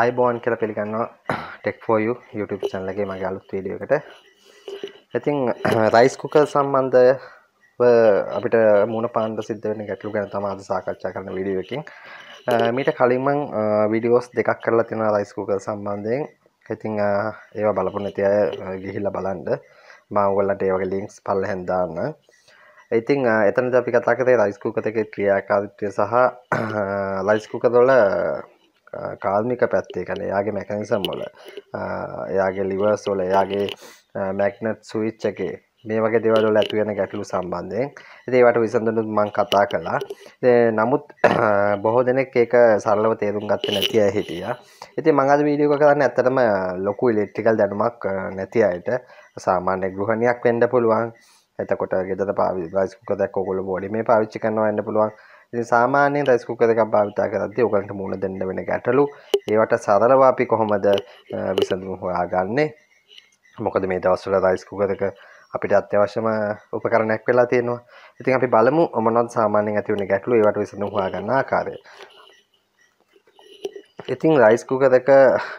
අයිබෝන් කර පිළිගන්නවා ටෙක්ෆෝයු YouTube චැනලගේ මගේ අලුත් වීඩියකට ඉතින් රයිස් කුකර් සම්බන්ධය අපිට මුණ පාන්ඩ සිද්ධ වෙන ගැටලු ගැන තම අද සාකච්ඡා කරන විඩියකින් මීට කලින්මං විඩියෝස් දෙකක් කරලා තින රයිස් කුකර් සම්බන්ධයෙන් ඉතිං ඒවා බලපු නැති අය ගිහිල්ල බලන්ඩ මවගල්ලට ඒවගේ ලිංක්ස් පල්ල හැඳන්න ඉතිං එතන අපි කතාකතේ රයිස්කුකතක ක්‍රියාකාරිත්වය සහ ලයිස්කුක දොල කාල්මික පැත්තේ කන යාගේ මැකනිසම් වල එයාගේ ලිවර්ස් වල එයාගේ මැක්නට් සුවිච් එකේ මේ වගේ දෙවල ඇතිවෙන ගැටලු සම්බන්ධයෙන් ඒවට විසඳනුත් මං කතා කළා නමුත් බොහෝ දෙනෙක් ඒක සරලව තේරුම් ගත්ත නැති අය හිටිය ඉති මඟද වීඩියෝ කරන්න ඇතරම ලොකු ඉලෙක්ට්‍රිකල් දැනුමක් නැති අයට සාමාන්‍ය ගෘහණයක් වෙන්ඩ පුළුවන් එතකොට ගෙදර පාවි යිස්කුක දැක්කොකොල බොඩි මේ පාවිච්චි කරනවා එන්න පුළුවන් සාමාන්‍යෙන් රැස් කුකර් එකක් භාවිතා කරද්දී ඔයගලන්ට මුණ දෙන්න වෙන ගැටලු ඒවට සරලව අපි කොහොමද විසඳුම් හොයාගන්නේ මොකද මේ දවස්වල රයිස් කුකර් එක අපිට අත්‍යවශ්‍යම උපකරණයක් වෙලා තියෙනවා. ඉතින් අපි බලමු මොනවද සාමාන්‍යයෙන් ඇති වෙන ගැටලු ඒවට විසඳුම් හොයාගන්න ආකාරය. ඉතින් රයිස් කුකර් එක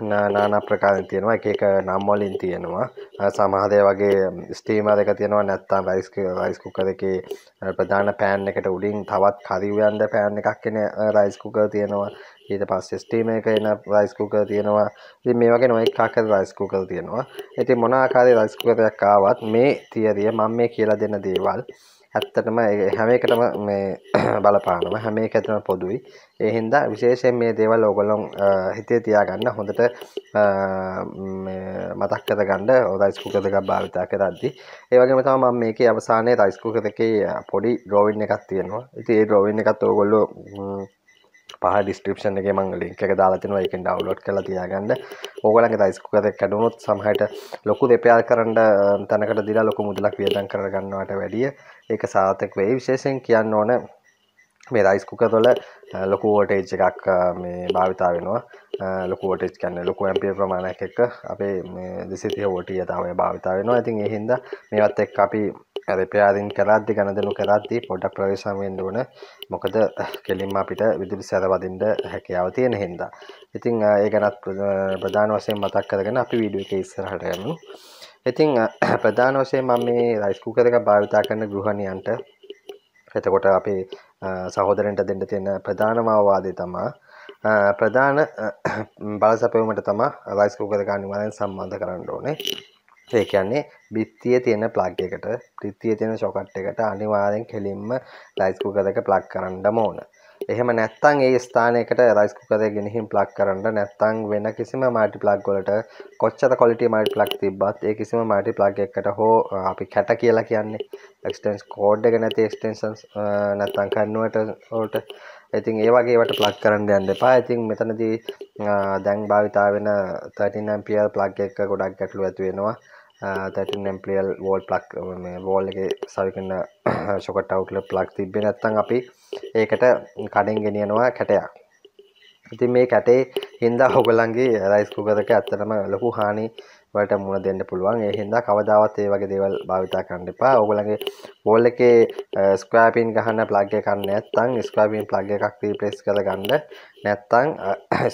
නානා ප්‍රකාරයෙන් තියෙනවා එක එක නම් වලින් තියෙනවා සමහර ඒවා වගේ ස්ටීමර් එක තියෙනවා නැත්නම් රයිස් රයිස් කුකර් එකේ ප්‍රධාන පෑන් එකට උඩින් තවත් කරි උයන්ද පෑන් එකක් එන රයිස් කුකර් තියෙනවා ඊට පස්සේ ස්ටීම එක එන රයිස් කුකර් තියෙනවා. ඉතින් මේ වගේ නොඑක ආකාර රයිස් කුකර් තියෙනවා. ඉතින් මොන ආකාරයේ රයිස් කුකරයක් ආවත් මේ තියරිය මම මේ කියලා දෙන දේවල් ඇත්තටම හැම එකටම මේ බලපානව හැම එකටම පොදුයි. ඒ හින්දා විශේෂයෙන් මේ දේවල් ඕගොල්ලෝ හිතේ තියාගන්න හොඳට මතක් කරගන්න රයිස් කුකර් එකක් භාවිත කරද්දී. ඒ වගේම තමයි මම මේකේ අවසානයේ රයිස් කුකර් එකේ පොඩි ඩ්‍රෝවින් එකක් තියෙනවා. ඉතින් ඒ ඩ්‍රෝවින් එකත් ඕගොල්ලෝ පහ ඩිස්ක්‍රපෂන් එක මං ලික් එක දාලාතිනවා එකෙන් ඩවලෝඩ් කළ තියාගන්න ඕගලන්ගේ තයිස්කුකත කැඩුණොත් සමහට ලොකු දෙපයාල් කරන්න තැනකට දිලා ලොකු මුදලක් වියදන් කරගන්නවට වැඩිය ඒක සාතක වේ විශේෂයෙන් කියන්න ඕන මේ රයිස්කුක තුළ ලොකු ෝටේජ් එකක් මේ භාවිතා වෙනවා ලොකුවටේ් කන්න ලොකු ඇම්පිය ප්‍රමාණයක් එක අපේ දෙසිතිය ෝටිය තාවය භාවිතා වෙනවා ඇතින් එහින්ද මේවත් එක් අපි රිපයාරින් කරද්දි ගණදනු කරද්දි පොඩක් ප්‍රවේශමෙන් ඕන මොකද කෙලින්ම අපිට විදුලි සැර වදින්න හැකියාව තියෙන හින්දා. ඉතින් ඒ ගැනත් ප්‍රධාන වශයෙන් මතක් කරගෙන අපි වීඩියෝ එක ඉස්සරහට යමු. ඉතින් ප්‍රධාන වශයෙන් මම මේ රයිස් කුකර් එක භාවිතා කරන ගෘහණියන්ට එතකොට අපේ සහෝදරන්ට දෙන්න තියෙන ප්‍රධානම අවවාදය තමයි ප්‍රධාන බලසපයවීමට තමයි රයිස් කුකර් එක අනිවාර්යෙන් සම්බන්ධ කරන්න ඕනේ. ඒ කියන්නේ බිත්තිය තියෙන ප්ලග් එකට ප්‍රිත්තිය තියෙන ෂොකට් එකට අනිවාර්යෙන් කෙලින්ම රයිස් කුකරයක ප්ලග් කරන්න ඕන. එහෙම නැත්තම් ඒ ස්ථානයකට රයිස් කුකරය ගෙනihin ප්ලග් කරන්න නැත්තම් වෙන කිසිම මාටි ප්ලග් වලට කොච්චර ක්වොලිටි මාටි ප්ලග් තිබ්බත් ඒ කිසිම මාටි ප්ලග් එකකට හෝ අපි කැට කියලා කියන්නේ එක්ස්ටෙන්ස් කෝඩ් එක නැති එක්ස්ටෙන්ෂන්ස් නැත්තම් කන්වර්ටර් වලට ඉතින් ඒ වගේවට ප්ලක් කරන්න යන්න එපා ඉතින් මෙතනදී දැන් භාවිතා වෙන 13 ඇම්පියර් ප්ලග් එක ගොඩක් ගැටලු ඇති වෙනවා තැටින් නැම්පලියල් වෝල් ප්ලක් වෝල් එක සවිකන්න ශොකට අවුල ප්ලක් තිබෙන නැත්තන් අපි ඒකට කඩෙන් ගෙනියනවා කැටයක් ඉතින් මේ කැටේ හින්දා හොගලන්ගේ රයිස්කුකදක ඇත්තටම ලොකු හානි වලට මුණ දෙන්න පුළුවන් ඒ හින්දා කවදාවත් ඒ වගේ දේවල් භාවිතා කරන්න එපා. ඔයගොල්ලන්ගේ වෝල් එකේ ස්ක්‍රෑපින් ගහන ප්ලග් එකක් නැත්නම් ස්ක්‍රෑපින් ප්ලග් එකක් රීප්ලේස් කරලා ගන්න. නැත්නම්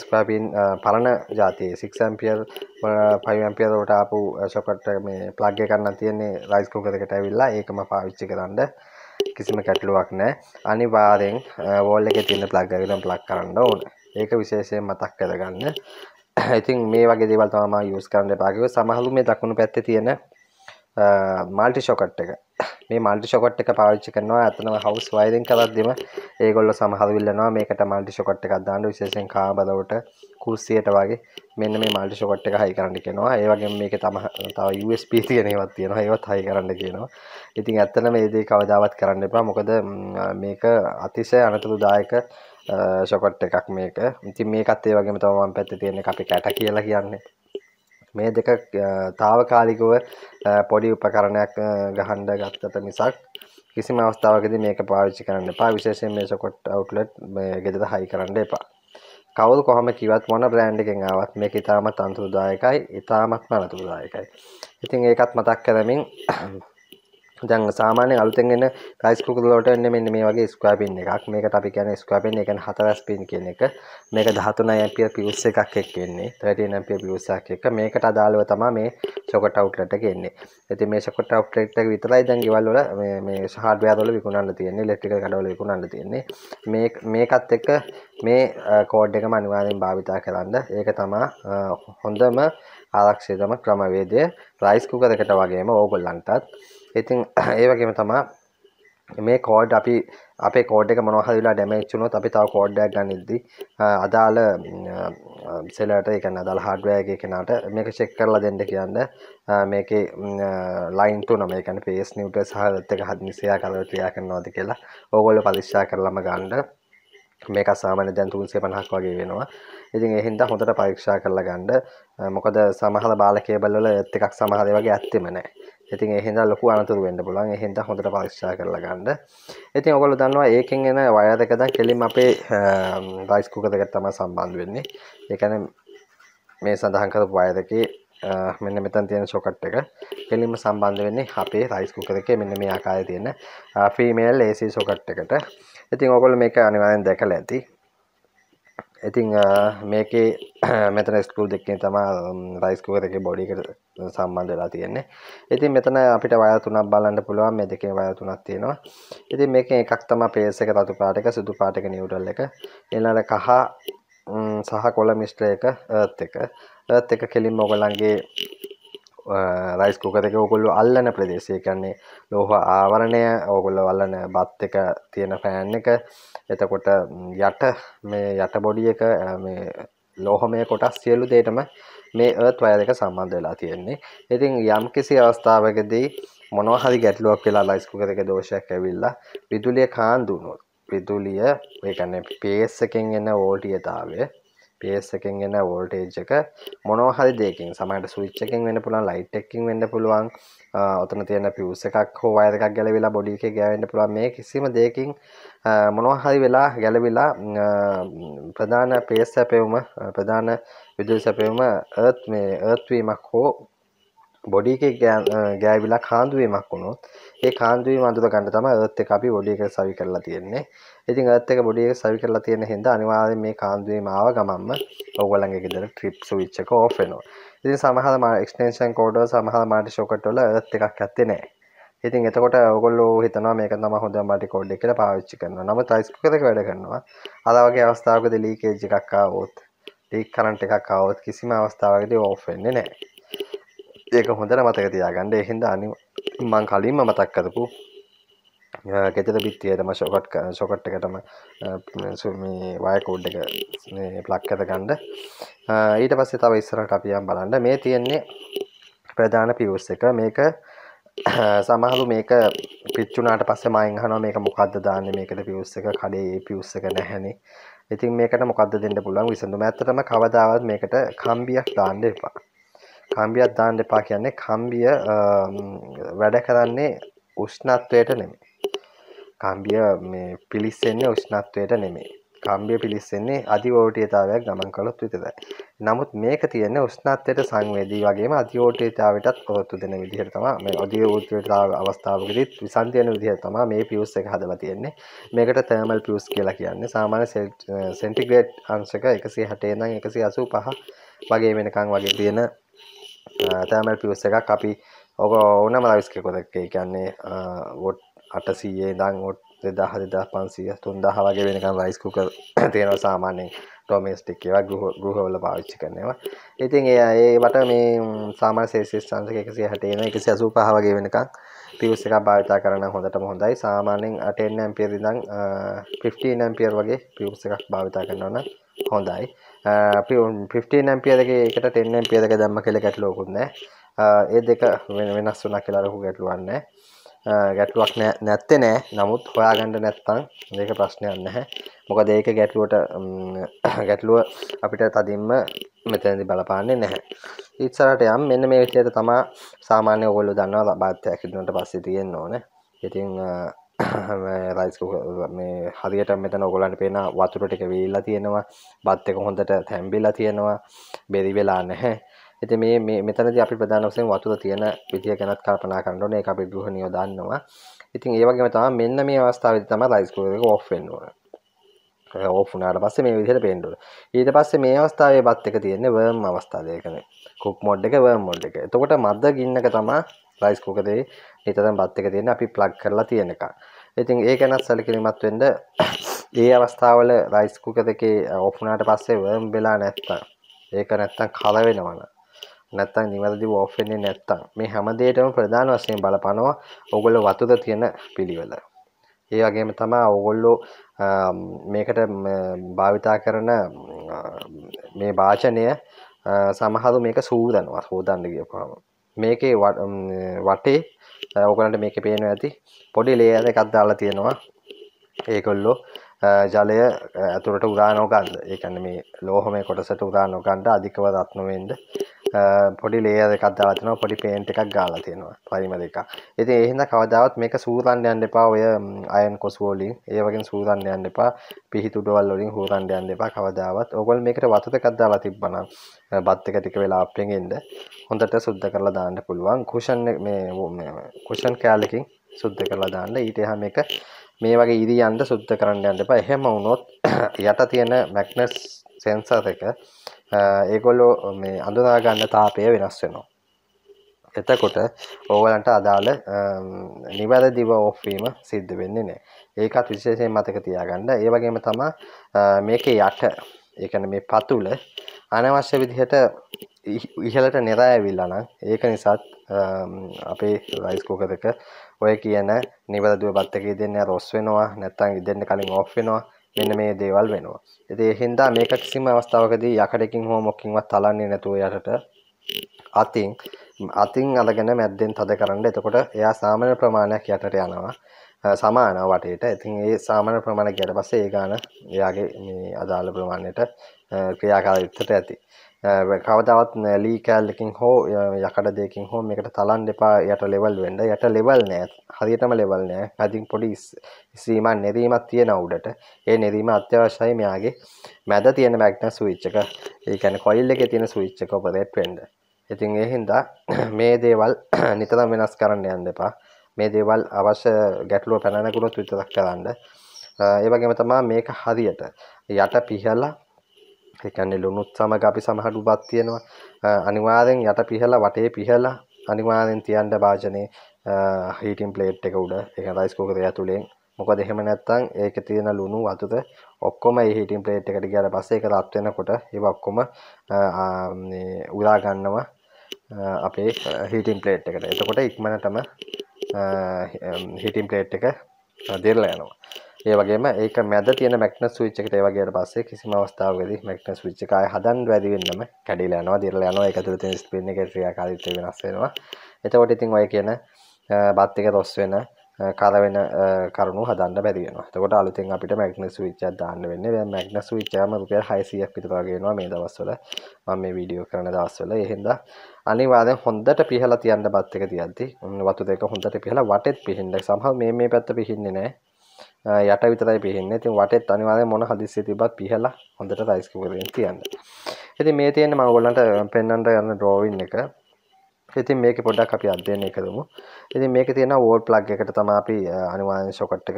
ස්ක්‍රෑපින් පරණ જાතියේ 6 ඇම්පියර් 5 ඇම්පියර් වලට ආපු ෂොකට් මේ ප්ලග් එකක් නම් තියෙන්නේ රයිස් කුකර් එකට ඇවිල්ලා ඒකම පාවිච්චි කරන්න. කිසිම කැටලුවක් නෑ අනිවාරෙන් වෝල් එක තින්න ප්ලග් ඇවිලම් ප්ලක් කරන්න ඕන ඒක විශේෂයෙන් මතක් කරගන්න ඉතින් මේ වගේ දේවල් තම යස් කරන්න පාගව සමහලු මේ දකුණු පැත්ත තියෙන මල්ටි ෂොකට් එක මේ මල්ටි ෂොකට් එක පාවිච්චි කරනවා ඇතනම හවස් වයිරෙන් කරද්දිම ඒගොල්ල සමහලවිල්ලනවා මේකට මල්ටි ෂොකට් එකක් දාන්න විශේෂයෙන් කාබලවට කුස්සියට වගේ මෙන්න මේ මල්ටි ෂොකට් එක හයි කරන්න කියනවා ඒ වගේ මේක තම තව USB තියෙන ඒවත් තියෙනවා ඒවත් හයි කරන්න කියනවා ඉතින් ඇත්තට මේ දේ කවදාවත් කරන්න එපා මොකද මේක අතිශය අනතුරුදායක ශොකොට් එකක් මේක ඉති මේකත් ඒ වගේම තමන් පැත්ත තියෙන අපි කැට කියලා කියන්නේ මේ දෙක තාවකාලිකව පොඩි උපකරණයක් ගහන්ඩ ගත්තත මිසක් කිසිම අවස්ථාවකද මේක පාවිච්චි කරන්න එපා විශේෂයෙන් මේ සොකොට් අවුට්ලට් ගෙදර හයි කරන්න එපා කවුල් කොහම කිවත් මොන බ්‍රෑන්ඩ් එකෙන් ආවත් මේක ඉතාමත් අන්තුදායකයි ඉතාමත් අනතුරුදායකයි ඉතින් ඒකත් මතක් කරමින් දැන් සාමාන්‍ය අලුතෙන් එන ප්‍රයිස් කුක් වලට එන්නේ මෙන්න මේ වගේ ස්ක්වයර් පින් එකක්. මේකට අපි කියන්නේ ස්ක්වයර් පින්, ඒ කියන්නේ හතරස් පින් කියන එක. මේක 13 ඇම්පියර් ෆියුස් එකක් එක්ක එන්නේ. 13 ඇම්පියර් ෆියුස් එකක් එක්ක. මේකට අදාළව තමයි මේ ෂොකට් අවුට්ලට් එක එන්නේ. ඉතින් මේ ෂොකට් අවුට්ලට් එක විතරයි දැන් ගෙවල් වල මේ මේ හાર્ඩ්වෙයාර් වල විකුණන්න තියෙන්නේ, ඉලෙක්ට්‍රිකල් කඩවල විකුණන්න තියෙන්නේ. මේ මේකත් එක්ක මේ කෝඩ් එකම අනිවාර්යෙන් භාවිතා කරන්න. ඒක තමයි හොඳම ආරක්ෂිතම ක්‍රමවේදය. රයිස් කුකර් එකට වගේම ඕගොල්ලන්ටත් ඉතින් ඒ වගේම තමා මේ කෝඩ් අපි අපේ කෝඩ් එක මොනවා වෙලා ඩැමේජ් වුණොත් අපි තව කෝඩ් එකක් ගන්නිද්දි අදාළ සෙලර්ට ඒ කියන්නේ අදාළ හાર્ඩ්වෙයාර් එකේ කෙනාට මේක චෙක් කරලා දෙන්න කියන්න මේකේ ලයින් 3 නම ඒ කියන්නේ පේස් නිව්ටර් සහ එත් එක හදින් සෙයා කරලා ක්‍රියා කරනවාද කියලා ඕගොල්ලෝ පරීක්ෂා කරලම ගන්න මේක සාමාන්‍ය දැන් 350ක් වගේ වෙනවා. ඉතින් ඒ හින්දා හොඳට පරීක්ෂා කරලා ගන්න. මොකද සමහර බාල කේබල් වල එත් එකක් සමහර වගේ ඇත්තෙම නැහැ. ඉතින් එහෙද ලොකු අනතුර වෙන්න පුළුවන් එහෙද හොඳට පරික්ෂා කරලා ගන්න. ඉතින් ඔයගොල්ලෝ දන්නවා ඒකෙන් එන වයර් එක දැන් කෙලින්ම අපේ රයිස් කුකර් එකට තමයි සම්බන්ධ වෙන්නේ. ඒ කියන්නේ මේ සඳහන් කරපු වයර් එකේ මෙන්න මෙතන තියෙන සොකට් එක කෙලින්ම සම්බන්ධ වෙන්නේ අපේ රයිස් කුකර් එකේ මෙන්න මේ ආකාරයේ තියෙන ෆීමේල් AC සොකට් එකට. ඉතින් ඔයගොල්ලෝ මේක අනිවාර්යෙන් දැකලා ඇති. ඉතිං මේකේ මෙතන ස්කූල් දෙක්කේ තමා රයිස්කෝර එක බොඩිකට සම්බන්ධලා තියෙන්නේ ඉතින් මෙතන අපිට වය තුනක් බලන්න පුළුවන් මේ දෙකේ වය තුනක් තියෙනවා ඉතින් මේක එකක් තමා පේස් එක රතු පාට එක සුදු පාට එක නිවුටල් එක ඊළඟට කහ සහ කොළ මිශ්‍ර එක අර්ත් එක අර්ත් එක කෙලින්ම ඔයගලන්ගේ රයිස් කුකර එක ඔකොල්ල අල්ලන ප්‍රදේශය කන්නේ ලෝහ ආවරණය ඕගොල්ල වල්ලන බත් එක තියෙන පෑන් එක එතකොට යට මේ යට බොඩිය එක ලෝහමය කොටස් සියලු දේටම මේ ඒත් වය දෙක සම්බන්ධ වෙලා තියෙන්නේ ඉතින් යම් කිසි අවස්ථාවකදී මොනවහරි ගැටලුවක් කියලා රයිස් කුකර එක දෝෂයක් ඇවිල්ලා විදුලිය කාන්දුනොත් විදුලිය ඒ කියන්නේ පේස් එකෙන් එන ඕල්ටියතාවය පස් එකෙන් එන්න වෝල්ටේජ් එක මොනෝහල් දෙකින් සමට සුවිච්චකින් වන්න පුළන් ලයිට් එකින් වෙන්න පුළුවන් ඔතන තියෙන පිවස එකක් හෝ අයදක් ගැල වෙලා බොඩි එක ගෑවෙන්න්න පුළුවන් මේ කිසිම දෙකින් මොනෝහරි වෙලා ගැලවිලා ප්‍රධාන පේස් සැපවුම ප්‍රධාන විදුල් සැපවුම ඒත් මේ ඒත්වීමක් හෝ බොඩි එක ගෑවිලා කාන්දුවීමක් වුණොත් ඒ කාන්දුවී මඳුර ගන්න තම ඒත් එක අපි බොඩියක සවි කරලා තියෙන්නේ ඉතින් ඒත් එක බොඩියක සවි කරලා තියෙන හින්දා අනිවාර්යෙන් මේ කාන්දුවේ මාව ගමන්ම ඔයගොල්ලන්ගේ ගෙදර ට්‍රිප් ස්විච් එක ඕෆ් වෙනවා ඉතින් සමහර මා එක්ස්ටෙන්ෂන් කෝඩ් වල සමහර මාටි ෂොකට් වල ඒත් එකක් ඇත්තේ නැහැ ඉතින් එතකොට ඔයගොල්ලෝ හිතනවා මේක තමයි හොඳ මාටි කෝඩ් එක කියලා පාවිච්චි කරනවා නමුත් අයිස් කුකර් එක වැඩ කරනවා අර වගේ අවස්ථාවකදී ලීකේජ් එකක් ආවොත් ලීක් කරන්ට් එකක් ආවොත් කිසිම අවස්ථාවකදී ඕෆ් වෙන්නේ නැහැ ඒක හොඳට මතක තියාගන්න එහින්ද අනි මං කලින්ම මතක් කරපු ගෙතර බිත්තියටම ෂොකට් ෂොකට් එකටම වයකෝඩ් එක ප්ලක් ඇත ගණ්ඩ ඊට පස්සේ තව ඉස්සරට අපියම් බලන්න මේ තියෙන්නේ ප්‍රධාන පිවස් එක මේක සමහලු මේක පිච්චුනාට පස්සේ මයිංහන මේක මොකක්ද දාන්න මේකට පිවස් එක කඩේ පිවස්ස එක නැහැනේ ඉතින් මේකට මොකක්ද දෙන්න පුළුවන් විසඳු ඇත්තටම කවදාවත් මේකට කම්බියක් දාන්න එපා කම්බියක් දාන්න එපා කියන්නේ කම්බිය වැඩ කරන්නේ උෂ්ණත්වයට නෙමේ කම්බිය මේ පිලිස්සෙන්නේ උෂ්ණත්වයට නෙමේ කම්බිය පිලිස්සෙන්නේ අධිෝටයතාවයක් ගමන් කළොත් විතරයි නමුත් මේක තියන්නේ උෂ්ණත්වයට සංවේදී වගේම අධිෝටයතාවටත් පොත්තු දෙන විදිහට තමා මේ අධිය ෝටතාව අවස්ථාවකදත් විසන්ධයන විදිහ තමා මේ පියස් එක හදලා තියෙන්නේ මේකට තර්මල් පියස් කියලා කියන්නේ සාමාන්‍ය සෙල්ට් සෙන්ටිග්‍රේට් අංශක එකසි හටේනම් එකසි අසූ පහ වගේ වෙනකං වගේ තියෙන තෑමල් පිවස් එකක් අපි ඕක ඕන මලවිස්කකොදක් කියන්නේ ගොට් අටසීයේ දං ඔොට් දෙදහ දෙදා පන්සිය තුන්දහ වගේ වෙනකම් රයිස්කුක තියෙනව සාමාන්‍යෙන් ටොමස්ටික් ඒවා ගෘහවල පාවිච්චි කරනවා ඉතින් එය ඒවට මේ සාමා සේසිස් සංසක එකසි හටේන එකසි ඇසූ පහ වගේ වෙනකක් පිවස එක භාවිතා කරන හොඳටම හොඳයි සාමාන්‍යෙන් අටෙන් ඇම්පියරිදං 15 ඇම්පියර් වගේ පිවස එකක් භාවිතා කරනවන හොඳයි ෆින් ඇම්පියදගේ එකට ටෙන් ඇම්පියදක දම්ම කෙළ ගැටලෝකුන්න ඒ දෙක වෙනස් වුන කියලාරහු ගැටලුවන්න ගැටලුවක් නැත්තේ නෑ නමුත් හොයාගණ්ඩ නැත්තං දෙක ප්‍රශ්නයන්න හැ මොක දෙක ගැටලුවට ගැටලුව අපිට තදින්ම මෙතැදි බලපාන්නේ නැහැ ඉත්සරට යම් මෙන්න මේ විටියට තමා සාමාන්‍ය ඔගොල්ලු දන්නවා ලබාත්ය ඇකිටනට පස්සේ තියෙන්න්න ඕන ඉතිං රයිස්කු මේ හරියට මෙතන ඔගොලන්ට පේෙන වතුරට එක වෙල්ලා තියෙනවා බත් එක හොඳට තැම්බිලා තියෙනවා බෙරි වෙලා නැහැ එති මේ මෙතනද අපි ප්‍රධානසෙන් වතුර තියෙන විතිය ගැනත් කල්පනා කරන්නන එක අපි ගෘහ නියෝදන්නවා ඉතින් ඒවගේම තම මෙන්න මේ අවස්ථාව තම රයිස්කූක ඔෆෙන්ුවන ඕෆුනාට පස්ස මේ විදිහට පෙන්ඩුව ඊට පස්සේ මේ අවස්ථාවේ බත් එක තියෙන්නේ වර්ම් අවස්ථාවයකන කුක් මොඩ් එක වර්ම් මොඩ් එක තකොට මද ගින්නක තමා රයිස්කෝකදේ නිතරම බත් එක තියෙන අපි ප්ලග් කරලා තියෙන එක. ඉතින් ඒ ගැනත් සැලකිලිමත් වෙන්න ඒ අවස්ථාවල රයිස් කුකර් එකේ ඔෆ් වුණාට පස්සේ වර්ම් වෙලා නැත්තම් ඒක නැත්තම් කල වෙනවනේ. නැත්තම් නිවැරදිව ඔෆ් වෙන්නේ නැත්තම් මේ හැම දෙයකටම ප්‍රධාන වශයෙන් බලපනවා ඔයගොල්ලෝ වතුර තියෙන පිළිවෙල. ඒ වගේම තමයි ඔයගොල්ලෝ මේකට භාවිතා කරන මේ වාචනය සමහරු මේක සූදනවා සූදන්න කියපුවාම මේකේ වටේ ඕකලට මේක පේන ඇති පොඩි ලේයර එකක් දාලා තියෙනවා ඒකොල්ලෝ ජලය ඇතුළට උරා නොගන්න ඒකන්න මේ ලෝහම කොටසට උරා නොගන්ඩ අධිකව දත්නවෙන්ද පොඩි ලේද එකක් දාලාතින පොඩි පේන්ට එකක් ගාලා තියෙනවා පරිම දෙක ඉති එහිද කවදාවත් මේක සූරන්ඩ යන්න එපා ඔය අයන් කොස්වෝලින් ඒවගෙන් සූරන්ඩ යන්න එපා පිහිතුඩුවල් වලින් හූරන්ඩ යන්න එපා කවදාවත් ඔගොල් මේකට වතුත කද්දාලා තිබ්බන බත් එක ටික වෙලා අපෙන්ෙන්ද හොඳට සුද්ධ කරලා දාන්න පුළුවන් කුෂන් මේ කුෂන් කෑලකින් සුද්ධ කරලා දාන්න ඊට එහා මේක මේ වගේ ඉරියන්ද සුද්ධ කරන්න යන්න එපා එහෙම වුණොත් යට තියෙන මැග්නස් සෙන්සර් එක ඒගොල්ලෝ මේ අඳුනාගන්න තාපය වෙනස් වෙනවා එතකොට ඕවලන්ට අදාළ නිවැර දිව ඔෆ්වීම සිද්ධ වෙන්නේ නෑ ඒකත් විශේෂයෙන් මතක තියාගන්න ඒ වගේම තමා මේක යට ඒකන මේ පතුල අනවශ්‍ය විදිහට ඉහලට නිරෑවිල්ලා නම් ඒක නිසාත් අපේ රයිස්කෝකදක ඔය කියන නිවැරදිව බත් එක ඉදෙන්න රොස් වෙනවා නැත්නම් ඉදෙන්න කලින් ඔෆ් වෙනවා මෙන්න මේ දේවල් වෙනවා. ඉතින් ඒ හින්දා මේක කිසිම අවස්ථාවකදී යකඩකින් හෝ මොකකින්වත් තලන්නේ නැතුව යටට අතින් අතින් අලගෙන මැද්දෙන් තද කරන්න. එතකොට එයා සාමාන්‍ය ප්‍රමාණයක් යටට යනවා. සමානව වටේට. ඉතින් ඒ සාමාන්‍ය ප්‍රමාණය ගියට පස්සේ ඒ ගාන එයාගේ මේ අදාළ ප්‍රමාණයට ක්‍රියාකාරීත්වයට ඇති. කවදවත් ලී කෑල්ලකින් හෝ යකට දෙකින් හෝ මේකට තලන් දෙපා යට ලෙවල් වෙන්ඩ යට ලෙවල් නෑ හදිටම ලෙවල් නෑ ඇතින් පොඩි ස්්‍රීම නෙදීමත් තියෙන උඩට ඒ නෙදීම අත්‍යවශ්‍යයි මෙයාගේ මැද තියෙන මැක්න සුවිච්චක ඒකැන කොයිල්ල එක තියෙන සුවිච්චක ඔපදෙට් වෙන්ඩ ඉතින් එහින්දා මේ දේවල් නිතරම් වෙනස් කරන්න යන්න දෙපා මේ දේවල් අවශ්‍ය ගැටලුව පැනැකුණොත් විතරක් කරන්න ඒවගේම තමා මේක හරියට යට පිහල්ලා එකන්නේ ලුණුත් සමග අපි සමහරු බත් තියෙනවා අනිවාර්යෙන් යට පිහලා වටේ පිහලා අනිවාර්යෙන් තියන්න භාජනයේ හීටින් ප්ලේට් එක උඩ ඒක රයිස් කුකරය ඇතුලෙන් මොකද එහෙම නැත්නම් ඒකේ තියෙන ලුණු වතුර ඔක්කොම ඒ හීටින් ප්ලේට් එකට ගියාට පස්සේ ඒක රත් වෙනකොට ඒව ඔක්කොම උරා ගන්නවා අපේ හිටම් පලේට් එකට එතකොට ඉක්මනටම හිටම් පලේට් එක දෙරලා යනවා ඒ වගේම ඒක මැද තියෙන මැක්න සවිච් එකට වගේ පස්සේ කිසිම අවස්ථාවකදී මැක්න සවිච් එකයි හදන්න වැඩි වෙන්නම කැඩිලා යනවා දිරලා යනවා ඒක තුළ තියෙන ස්පින් එකේ ක්‍රියාකාරීත්වය වෙනස් වෙනවා එතකොට ඉතින් ඔය කියන බත් එක රොස් වෙන කර වෙන කරුණු හදන්න බැරි වෙනවා එතකොට අලුතින් අපිට මැක්න සවිච් එකක් දාන්න වෙන්නේ දැන් මැක්න සවිච් එකම රුපියල් 600ක් විතර වගේ වෙනවා මේ දවස්වල මම මේ වීඩියෝ කරන දවස්වල ඒ හින්දා අනිවාදෙන් හොඳට පිහලා තියන්න බත් එක තියද්දි වතු දෙක හොඳට පිහලා වටෙත් පිහින්න සමහර මේ මේ පැත්ත පිහින්නේ නැහැ යට විතරයි පිහින්නේ ඉතින් වටේත් අනිවාර්යෙන් මොන හදිස්සිය තිබ්බත් පිහලා හොඳට රයිස් කුකරෙන් තියන්න. ඉතින් මේ තියෙන්නේ මම ඔයගොල්ලන්ට පෙන්වන්න යන drawing එක. ඉතින් මේක පොඩ්ඩක් අපි අධ්‍යයනය කරමු. ඉතින් මේකේ තියෙන වෝල් ප්ලග් එකට තමයි අපි අනිවාර්යෙන් සොකට් එක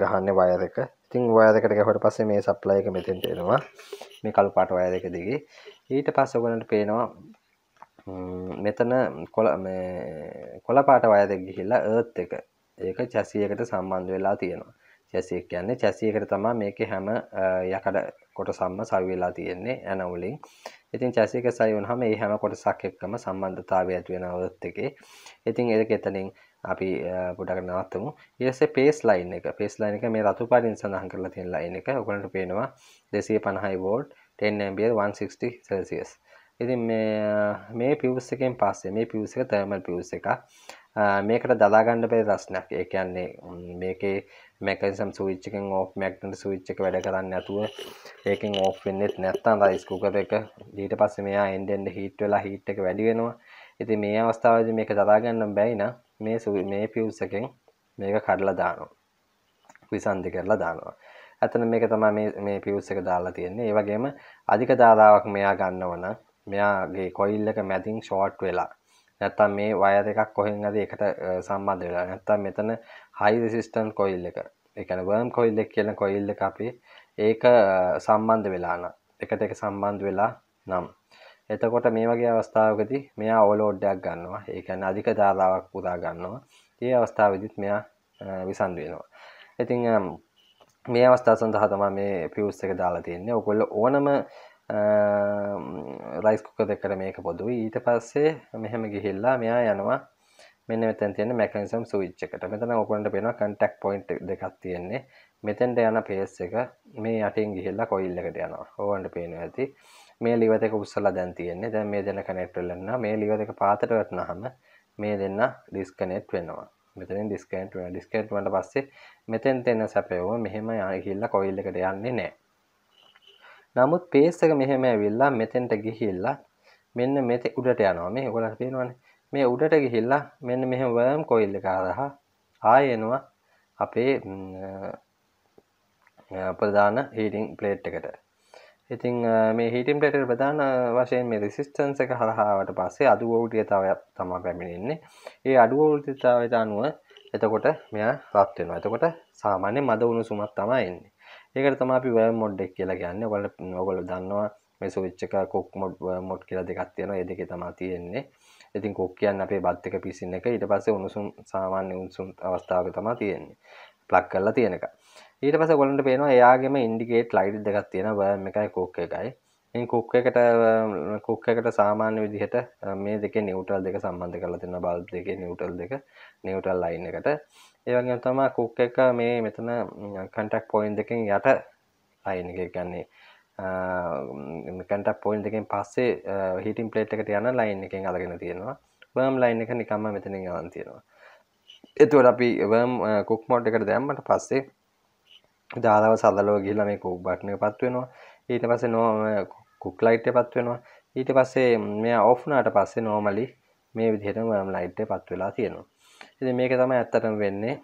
ගහන්නේ වයර් එක. ඉතින් වයර් එකට ගහුවට පස්සේ මේ සප්ලයි එක මෙතෙන්ට එනවා. මේ කළු පාට වයර් එක දිගේ. ඊට පස්සේ ඔයගොල්ලන්ට පේනවා මෙතන කොළ මේ කොළ පාට වයර් එක ගිහිල්ලා earth එක ඒක චැසියකට සම්බන්ධ වෙලා තියෙනවා චැසියක් කියන්නේ චැසියකට තමා මේක හැම යකඩ කොට සම්ම සවිවෙලා තියෙන්නේ ඇනවුලින් ඉතින් චැසික සයවුන්හම ඒ හැම කොට සක් එක්කම සම්බන්ධතාවය ඇතිවෙනවත් එකේ ඉතින් ඒක එතනින් අපි ගොඩක් නවත්තමු ඒසේ පේස් ලයින් එක පේස් ලයින එක මේ රතු පාරින් සඳහන් කරලා තියෙන ලයින එක ඔකලට පේනවා දෙසිය පණහයි වෝඩ් 10 160 සෙල්සියස් ඉතින් මේ පිවස් එකෙන් පස්සේ මේ පිවස එක තර්මල් පිවස එක මේකට දදාගන්න පේ දස්නයක් ඒකන්නේ මේකේ මැකසම් සවිච්චකෙන් ඕ් මැක්නට සවිච්චක වැඩ කරන්න ඇතුව ඒකින් ඕ් වෙන්නෙත් නැත්තන් රයිස්කුකර එක දීට පස්ස මෙයා එන්ඩෙන්ඩ හිට් වෙලා හිට් එක වැඩිගෙනවා ඇති මේ අවස්ථාවද මේක දදාගන්නම් බැයින මේ සු මේ පිවසකෙන් මේක කඩලා දානවා විසන්ධි කරලා දානවා ඇතන මේක තමා මේ පිවස් එක දාලා තියෙන්නේ ඒවගේම අධික දාදාවක් මෙයා ගන්නවන මෙයාගේ කොයිල්ලක මැතින් ෂෝට් වෙලා නැත්තම් මේ වයර් එකක් කොහෙන් හරි එකට සම්බන්ධ වෙලා නැත්තම් මෙතන හයි රෙසිස්ටන්ට් කොයිල් එක. ඒ කියන්නේ වර්ම් කොයිල් එක කියන කොයිල් එක අපි ඒක සම්බන්ධ වෙලා නම් එකට එක සම්බන්ධ වෙලා නම් එතකොට මේ වගේ අවස්ථාවකදී මෙයා ඕවර්ලෝඩ් එකක් ගන්නවා. ඒ කියන්නේ අධික ධාරාවක් පුරා ගන්නවා. මේ අවස්ථාවේදීත් මෙයා විසන්දු වෙනවා. ඉතින් මේ අවස්ථාව සඳහා තමයි මේ ෆියුස් එක දාලා තියෙන්නේ. ඔයගොල්ලෝ ඕනම රයිස් කුක දෙකට මේක පොදු ඊට පස්සේ මෙහෙම ගිහිල්ලා මෙයා යනවා මෙන්න මෙතැන් තියෙන මැකනිසම් සවිච්චකට මෙතන ඔපන්ට පෙන කටක් පොයින්ට් දෙකක් තියෙන්නේ මෙතැන්ට යන පේස් එක මේ අටින් ගිහිල්ලා කොයිල්ලකට යනවා ඕවන්ට පේන ඇති මේ ලිවතක උත්සල දැන් තියෙන්නේ දැන් මේ දෙන කනෙට්ටලන්න මේ ලිවතක පාතට වටනහම මේ දෙන්න ඩිස්කනෙට් වෙනවා මෙතන ඩිස්කට් ඩිස්කට්වට පස්සේ මෙතැන් තෙන සැපයෝ මෙහෙම යහිල්ලා කොයිල්ලකට යන්නේ නෑ නමුත් පේස් එක මෙහෙම ඇවිල්ලා මෙතෙන්ට ගිහිල්ලා මෙන්න මෙතෙ උඩට යනවා. මේ ඔයාලට පේනවනේ. මේ උඩට ගිහිල්ලා මෙන්න මෙහෙම වර්ම් කොයිල් එක හරහා ආයෙ එනවා අපේ ප්‍රධාන හීටින් ප්ලේට් එකට. ඉතින් මේ හීටින් ප්ලේට් එක ප්‍රධාන වශයෙන් මේ රෙසිස්ටන්ස් එක හරහාවට පස්සේ අඩු වෝල්ටේජතාවය තමයි පැමිණෙන්නේ. ඒ අඩු වෝල්ටේජතාවයට අනුව එතකොට මෙයා රත් වෙනවා. එතකොට සාමාන්‍ය මද උණුසුමක් තමයි එන්නේ. ඒකට තම අපි වය මොඩ්ඩක් කියලා ගන්න ඔල ඔගොල දන්නවා මේ සවිච්චක කොක් මොඩ් මොඩ් කියලා දෙකක් තියෙනවා ඒ දෙකේ තමා තියෙන්නේ ඉතින් කොක් කියන්න අපේ බත් එක පිසින්න එක ඊට පස්සේ උණුසුම් සාමාන්‍ය උණුසුම් අවස්ථාවක තමා තියෙන්නේ ප්ලග් කරලා තියෙනක ඊට පස්සේ ඔයගොල්ලන්ට පේනවා එයාගෙම ඉන්ඩිකේට් ලයිට් දෙකක් තියෙනවා වයම් එකයි කොක් එකයි මේ කොක් එකට කොක් එකට සාමාන්‍ය විදිහට මේ දෙක නිවටල් දෙක සම්බන්ධ කරලා තියෙන බල්බ් දෙකේ නිවටල් දෙක නිවටල් ලයින් එකට ඒවගේ තමා කුක් එක මේ මෙතන කටක් පොයින් දෙකින් යට අයින ගන්නේ කටක් පොයින් දෙකින් පස්සේ හිටින් පලේට් එකට යන ලයින් එකින් අලගෙන තියෙනවා බර්ම් ලයින් එක නිකම්ම මෙතන ගවන් තියෙනවා එතුවට අපි වම් කුක් මෝඩ් එකට දැම්මට පස්සේ දාලාව සදලෝ ගිල්ල මේ කුක් බට්නය පත්වෙනවා ඊට පස නෝ කුක් ලයිට්ය පත්වෙනවා ඊට පස්සේ මෙ ඔෆ්නාට පස්සේ නෝමලි මේ විදිහට වම් ලයිට්ය පත්වෙලා තියෙනවා ඉති මේක තම ඇත්තටම වෙන්නේ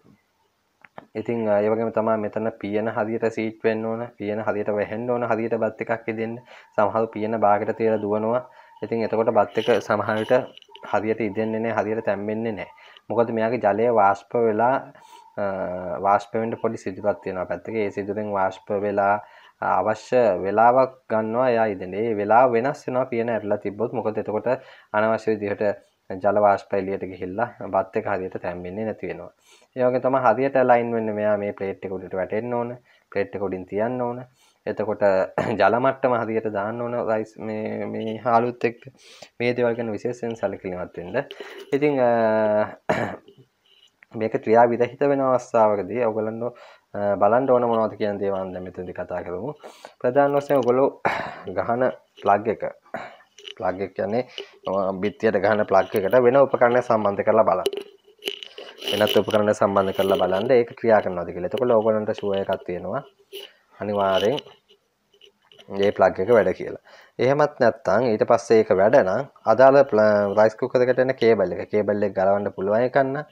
ඉතින් ඒවගේම තමා මෙතන පියන හදිට සීට් වෙන්න ඕන පියන හදිට වැහෙන්ඩ ඕන හදිට බත් එකක් ඉදන්න සහල් පියන බාගට තියර දුවනවා ඉතින් එතකොට බත් එක සමහලට හදියට ඉදන්නේ නෑ හදියට තැම්බෙන්නේ නෑ මොකද මෙයාගේ ජලය වාස්ප වෙලා වාස්පෙන්ට පොඩි සිදුපත් තියෙනවා පැත්තක ඒ සිදුරෙන් වාශ්ප වෙලා අවශ්‍ය වෙලාවක් ගන්නවා යා ඉදනේ වෙලා වෙනස් වෙනවා පියන ඇරලා තිබොත් මොකද එතකොට අනවශ්‍ය විදිහට ජල වාෂ්පය එළියට ගිහිල්ලා බත් එක හරියට තැම්බෙන්නේ නැති වෙනවා. ඒ වගේ තමයි හරියට align වෙන්න මෙයා මේ ප්ලේට් එක උඩට වැටෙන්න ඕන, ප්ලේට් එක උඩින් තියන්න ඕන. එතකොට ජල මට්ටම හරියට දාන්න ඕන රයිස් මේ මේ හාලුත් එක්ක මේ දේවල් ගැන විශේෂයෙන් සැලකිලිමත් වෙන්න. ඉතින් මේක ක්‍රියා විරහිත වෙන අවස්ථාවකදී ඔයගලන්ට බලන්න ඕන මොනවද කියන දේ මම දැන් මෙතනදී කතා කරමු. ප්‍රධාන වශයෙන් ඔයගොල්ලෝ ගහන ප්ලග් එක ප්ලග් එක කියන්නේ බිත්තියට ගහන ප්ලග් එකට වෙන උපකරණයක් සම්බන්ධ කරලා බලන්න. වෙනත් උපකරණ සම්බන්ධ කරලා බලන්න ඒක ක්‍රියා කරනවාද කියලා. එතකොට ඕගොල්ලන්ට ෂුවර් එකක් තියෙනවා. අනිවාර්යෙන් මේ ප්ලග් එක වැඩ කියලා. එහෙමත් නැත්නම් ඊට පස්සේ ඒක වැඩ නම් අදාළ රයිස් කුකර් එකට එන කේබල් එක කේබල් එක ගලවන්න පුළුවන් එකන්න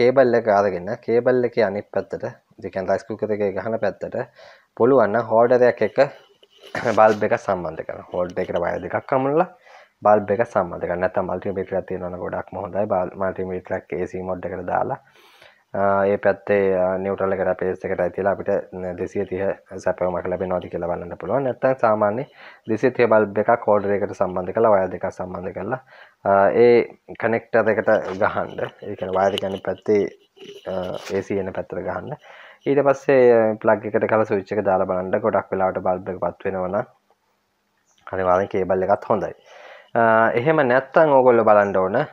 කේබල් එක අරගෙන කේබල් එකේ අනිත් පැත්තට ඒ කියන්නේ රයිස් කුකර් එකේ ගහන පැත්තට පුළුවන් නම් හෝල්ඩරයක් එක බල්බ එක සම්බන්ධ කර හෝඩ් එකට වය දෙකක් කමනලා බල්බ එක සම්බන්ධ කරන්න ඇත මල්ටිමිටර තියෙනන ගොඩක් හොඳයි බල් මල්ටිමිටරක් ඒසි මොඩ් එකට දාලා ඒ පැත්තේ නිවටල කර පේස එකට ඇතිලා අපිට දෙසිය තිය සැපවමක් ලැබ නොති කියලා බලන්න පුළුවන් නැත්තන් සාමාන්‍ය දෙසි තිය බල්බ එක කෝඩර එකට සම්බන්ධ කලා වය දෙක සම්බන්ධ කරලා ඒ කනෙක්ට දෙකට ගහන්ඩ ඒකන වායදකන පැත්තේ ඒසියන පැත්තර ගහන්න ඊට පස්සේ ප්ලග් eh, එකට කල සුච්චක දාලා බලන්න ගොඩක් වෙලාට බල්බ පත්වෙනවන අනිවාරෙන් කේබල් එකත් හොඳයි eh, එහෙම නැත්තං ඕගොල්ල බලන්ඩ ඕන eh,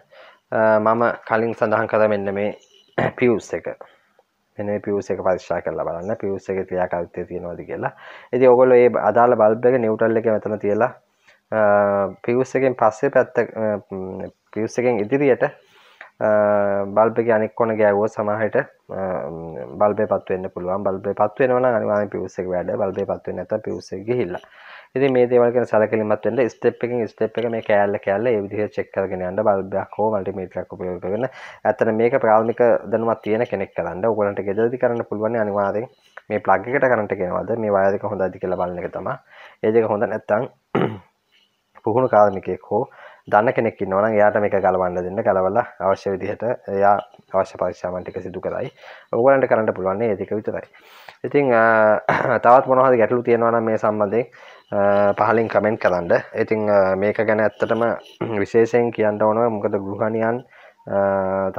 මම කලින් සඳහන් කර මෙන්න මේ පියස් එක මෙන පියස එක පරිශා කරලා බලන්න පියස එක ක්‍රියාකාරිතය තියෙනවාද කියලා ඇති ඔගොල ඒ අදාළ බල්බ එක නිවටල් එක මෙතන තියලා පියස් එකෙන් පස්සේ පැත්ත පියස් එකෙන් ඉදිරියට බල්පක අනෙක් කොන ගෑවෝ සමහට බල්බ පත්වන්න පුළුවන් බල්බ පත්වෙන අනිවා පිවසක් වැඩ බල්බ පත්ව නැත පිවසගේ හිල්ලා ඉති මේ දේවල්ක සලකලිමත්වෙන්ට ස්තප් එකින් ස්තප් එක මේ කෑල්ල කෑල්ල විදිහ චෙක්කරගෙන යන්න බල්බයක් හෝ මල්ට මිටරක් පලගෙන ඇතන මේක ප්‍රාල්මික දනුවත් තියෙන කෙනෙක් කරන්න ඔගලන්ට ගෙදදි කරන්න පුළුවන් අනිවාදෙන් මේ ප්ලග්කට කරට කෙනවද මේ වායදක හොඳදි කියල බලන්න එක තම ඒදක හොඳ නැත්තං පුහුණු කාර්මිකෙක් හෝ දන්න කෙනෙක් නොන යාට මේක ගලවන්න දෙන්න කලවල අවශ්‍ය විදිහට එයා අවශ්‍ය පරික්ෂාමන්ටික සිදු කරයි ඔගලන්ට කරන්න පුළුවන්න්නේ ඒතික විතරයි ඉතිං තවත් මොනහද ගැටලු තියෙනවන මේ සම්බන්ධය පහලින් කමෙන්ට් කරන්න ඉතිං මේක ගැන ඇත්තටම විශේෂයෙන් කියන්න ඕනව මොකද ගෘහණියන්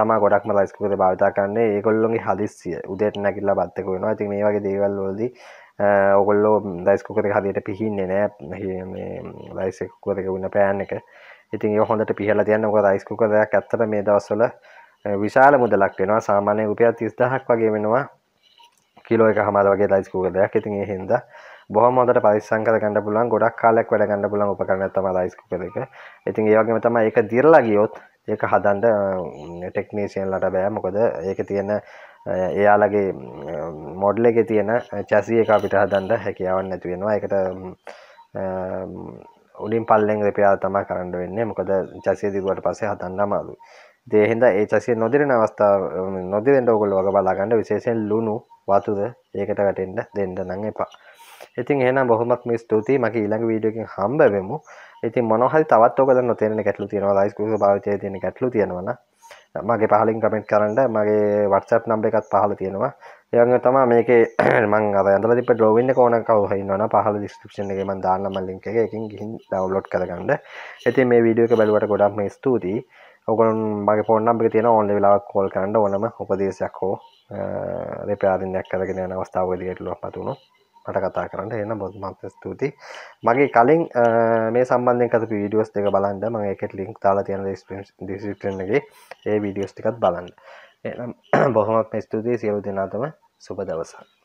තම ගොඩක්ම ලයිස්කක භාවිතා කරන්නේ ඒකොල්ලොගේ හදිස්සිය උදේට නැකිල්ලා බත්තක වෙනවා ඇති මේ වගේ දේවල්ලෝද ඔගොල්ලෝ දයිස්කොකත හදියට පිහින්නේ නෑ ලයිසකොකතක වන්න පෑන් එක ඉතින් ඒ හොඳට පිහල තියන්න මොකද අයිස්කුක දෙයක් ඇත්තට මේ දවස්වල විශාල මුදලක් වෙනවා සාමාන්‍ය රුපියල් 30000ක් වගේ වෙනවා කිලෝ එක හමාර වගේ අයිස්කුක දෙයක්. ඉතින් ඒ හින්දා බොහොම හොඳට පරිස්සම් කරගන්න පුළුවන් ගොඩක් කාලයක් වැඩ ගන්න පුළුවන් උපකරණයක් තමයි අයිස්කුක දෙක. ඉතින් ඒ වගේම තමයි ඒක දිරලා ගියොත් ඒක හදන්ඩ ටෙක්නීසියන්ලට බෑ මොකද ඒක තියෙන එයාලගේ මොඩ්ල එක තියෙන චැසිය එක අපිට හදන්ඩ හැකියාවන්න ඇතිවෙනවා එකට උඩින් පල්ලෙන් රිපයා තමා කරන්න වෙන්නේ මොකද චසිය දිරුවට පස්සේ හදන්න අමාරු දේහින්ද ඒ චසිය නොදිරෙන අවස්ථාව නොදිරෙන්ට ඔගොල්ල වග බලාගන්න විශේෂයෙන් ලුණු වතුද ඒකට වැටෙන්ට දෙන්න නම් එපා ඉතින් එහෙනම් බොහොමත්ම ස්තුතියි මගේ ඊළඟ වීඩියෝකින් හම්බ වෙමු ඉතින් මොනවහරි තවත් ඔයගොල්ලෝ නොතේරෙන ගැටලු තියෙනවා ලයිස් කුස භාවිතය තියෙන ගැටලු තියෙනවා නම් මගේ පහලින් කමෙන්ට් කරන්න මගේ වටසප් නම්බ එකත් පහල තියෙනවා යන්න තමා මේක මං අද ඇඳල තිප ඩෝවින්න කෝන කවහහින්නවන පහල ඩිස්ක්‍රපෂන් එක මන් දාන්න මල්ලික එකින් ගිහින් ඩවලෝඩ් කරගන්න ඇති මේ වීඩියෝ එක බැලුවට ගොඩක්ම ස්තුතියි ඔකන් මගේ පොන්නම්ි තියෙන ඔන්න වෙලාක් කෝල් කරන්න ඕනම උපදේශයක් හෝ රෙපාදිනයක් කරගෙන අවස්ථාවදියට ලොක් පතුුණු මට කතා කරන්න එන්න බොදුමත් ස්තුති මගේ කලින් මේ සම්බන්ධය කතු වීඩියෝස් දෙක බලන්න ම එකට ලින්ක් තාලා තියෙන ඩිසිටගේ ඒ වීඩියෝස් ටිකත් බලන්න එනම් බොහොමත් ස්තුතියි සියලු දෙනාතම සුප දවසක්